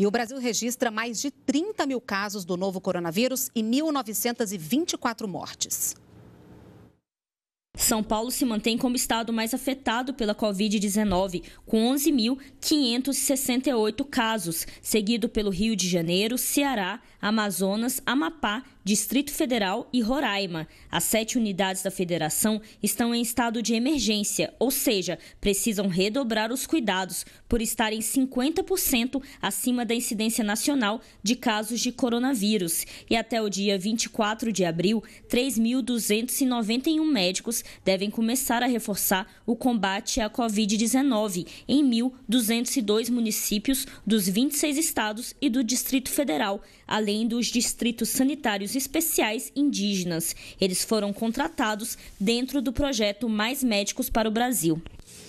E o Brasil registra mais de 30 mil casos do novo coronavírus e 1.924 mortes. São Paulo se mantém como estado mais afetado pela Covid-19, com 11.568 casos, seguido pelo Rio de Janeiro, Ceará Amazonas, Amapá, Distrito Federal e Roraima. As sete unidades da federação estão em estado de emergência, ou seja, precisam redobrar os cuidados por estarem 50% acima da incidência nacional de casos de coronavírus. E até o dia 24 de abril, 3.291 médicos devem começar a reforçar o combate à Covid-19 em 1.202 municípios dos 26 estados e do Distrito Federal, além além dos distritos sanitários especiais indígenas. Eles foram contratados dentro do projeto Mais Médicos para o Brasil.